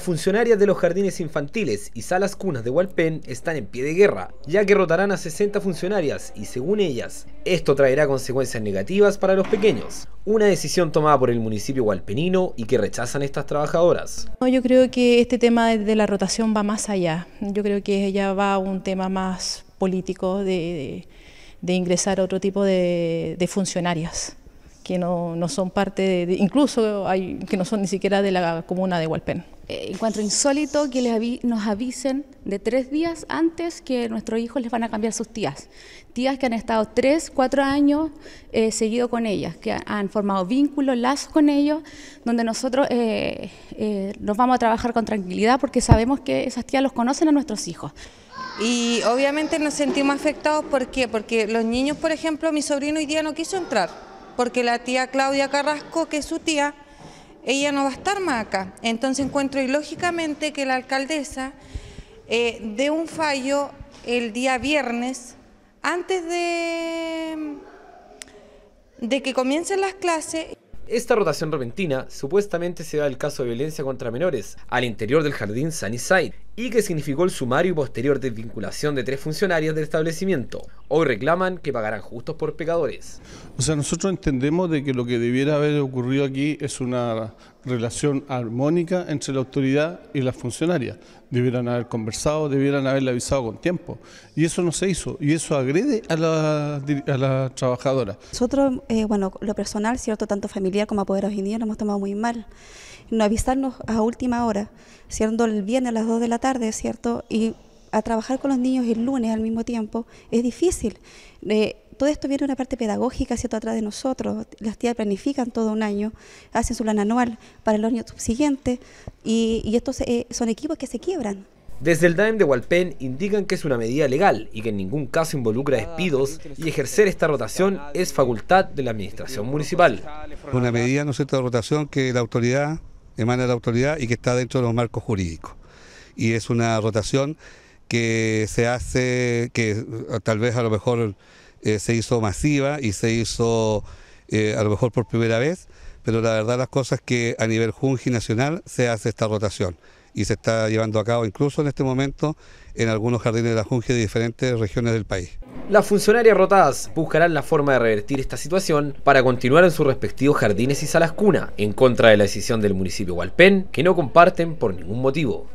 Funcionarias de los jardines infantiles y salas cunas de Hualpén están en pie de guerra, ya que rotarán a 60 funcionarias y según ellas, esto traerá consecuencias negativas para los pequeños. Una decisión tomada por el municipio hualpenino y que rechazan estas trabajadoras. yo creo que este tema de la rotación va más allá. Yo creo que ya va a un tema más político de, ingresar a otro tipo de, funcionarias que no, son parte, de, incluso hay, que no son ni siquiera de la comuna de Hualpén. Eh, encuentro insólito que nos avisen de tres días antes que nuestros hijos les van a cambiar sus tías. Tías que han estado tres, cuatro años seguidos eh, seguido con ellas, que han formado vínculos, lazos con ellos, donde nosotros eh, nos vamos a trabajar con tranquilidad porque sabemos que esas tías los conocen a nuestros hijos. Y obviamente nos sentimos afectados, ¿por qué? Porque los niños, por ejemplo, mi sobrino hoy día no quiso entrar, porque la tía Claudia Carrasco, que es su tía, ella no va a estar más acá. Entonces encuentro ilógicamente que la alcaldesa eh, dé un fallo el día viernes antes de, de que comiencen las clases. Esta rotación repentina supuestamente se da el caso de violencia contra menores al interior del jardín Sunnyside y que significó el sumario y posterior desvinculación de tres funcionarias del establecimiento. Hoy reclaman que pagarán justos por pecadores. O sea, nosotros entendemos de que lo que debiera haber ocurrido aquí es una relación armónica entre la autoridad y las funcionarias. Debieran haber conversado, debieran haberle avisado con tiempo. Y eso no se hizo, y eso agrede a la, a trabajadora. Nosotros, eh, bueno, lo personal, cierto, tanto familiar como poderos niños lo hemos tomado muy mal. No avisarnos a última hora, siendo el bien a las dos de la tarde tarde, ¿cierto? Y a trabajar con los niños el lunes al mismo tiempo es difícil. Eh, todo esto viene de una parte pedagógica, ¿cierto?, atrás de nosotros. Las tías planifican todo un año, hacen su plan anual para el año subsiguiente y, estos eh, son equipos que se quiebran. Desde el DAEM de Hualpén indican que es una medida legal y que en ningún caso involucra despidos y ejercer esta rotación es facultad de la administración municipal. Una medida, ¿no es cierto?, de rotación que la autoridad emana de la autoridad y que está dentro de los marcos jurídicos y es una rotación que se hace, que eh, tal vez a lo mejor eh, se hizo masiva y se hizo eh, a lo mejor por primera vez, pero la verdad las cosas es que a nivel Junji nacional se hace esta rotación y se está llevando a cabo incluso en este momento en algunos jardines de la Junji de diferentes regiones del país. Las funcionarias rotadas buscarán la forma de revertir esta situación para continuar en sus respectivos jardines y salas cuna, en contra de la decisión del municipio Hualpén, que no comparten por ningún motivo.